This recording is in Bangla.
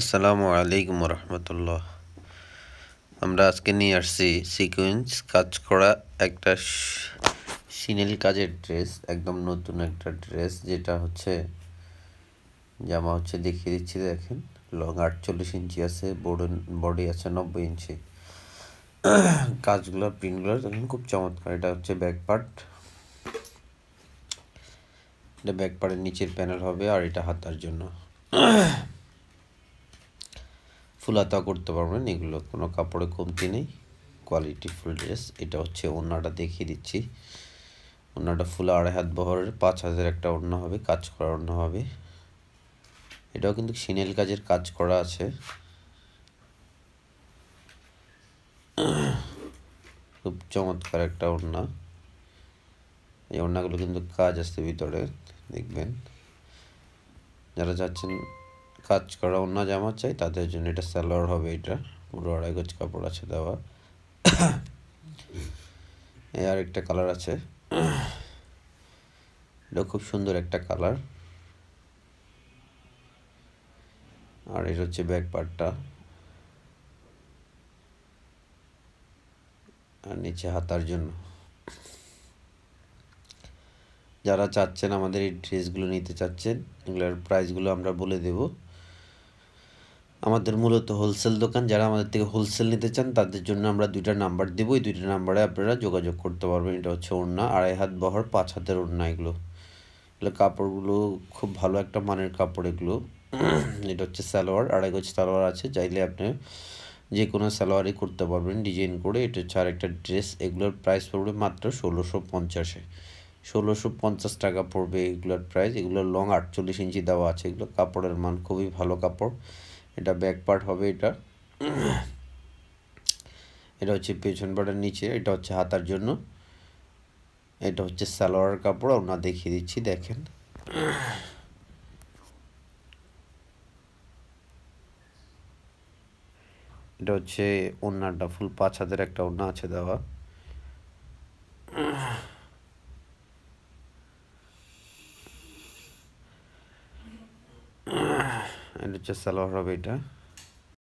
আসসালামু আলাইকুম রহমতুল্লাহ আমরা আজকে নিয়ে আসছি সিকুয়েন্স কাজ করা একটা সিনেল কাজের ড্রেস একদম নতুন একটা ড্রেস যেটা হচ্ছে জামা হচ্ছে দেখিয়ে দিচ্ছি দেখেন লং আটচল্লিশ ইঞ্চি আছে বড বডি আছে নব্বই ইঞ্চি কাজগুলো প্রিন্টগুলো দেখুন খুব চমৎকার এটা হচ্ছে ব্যাক পার্ট এটা ব্যাক পার্টের নিচের প্যানেল হবে আর এটা হাতার জন্য ফুলাতা করতে পারবেন এগুলো কোনো কাপড়ে কমতি নেই কোয়ালিটি ফুল ড্রেস এটা হচ্ছে ওনাটা দেখিয়ে দিচ্ছি ওনাটা ফুলা আড়াই হাত বহরের পাঁচ হাজার একটা ওড়না হবে কাজ করা অন্য হবে এটাও কিন্তু সিনেল কাজের কাজ করা আছে খুব চমৎকার একটা ওড়না এই ওড়নাগুলো কিন্তু কাজ আসছে ভিতরে দেখবেন যারা যাচ্ছেন কাজ করা অন্য জামা চাই তাদের জন্য এটা সালোয়ার হবে এটা পুরো আড়াই গজ কাপড় আছে দেওয়া এই আর একটা কালার আছে এটা খুব সুন্দর একটা কালার আর এটা হচ্ছে ব্যাক পার্টটা আর নিচে হাতার জন্য যারা চাচ্ছেন আমাদের এই ড্রেসগুলো নিতে চাচ্ছেন এগুলোর প্রাইসগুলো আমরা বলে দেবো আমাদের মূলত হোলসেল দোকান যারা আমাদের থেকে হোলসেল নিতে চান তাদের জন্য আমরা দুইটা নাম্বার দেবো এই দুইটা নাম্বারে আপনারা যোগাযোগ করতে পারবেন এটা হচ্ছে ওড়না আড়াই হাত বহর পাঁচ হাতের ওড়না এগুলো এগুলো কাপড়গুলো খুব ভালো একটা মানের কাপড় এগুলো এটা হচ্ছে সালোয়ার আড়াই গজ সালোয়ার আছে চাইলে আপনি যে কোনো সালোয়ারই করতে পারবেন ডিজাইন করে এটা হচ্ছে আরেকটা ড্রেস এগুলোর প্রাইস পড়বে মাত্র ষোলোশো পঞ্চাশে ষোলোশো পঞ্চাশ টাকা পড়বে এগুলোর প্রাইস এগুলোর লং আটচল্লিশ ইঞ্চি দেওয়া আছে এগুলো কাপড়ের মান খুবই ভালো কাপড় এটা ব্যাক পার্ট হবে এটা এটা হচ্ছে পেছন পাটার নিচে এটা হচ্ছে হাতার জন্য এটা হচ্ছে সালোয়ার কাপড় আমরা দেখিয়ে দিচ্ছি দেখেন এটা হচ্ছে ওনারটা ফুল পাঁচ হাতের একটা ওনা আছে দেওয়া and just a lot of it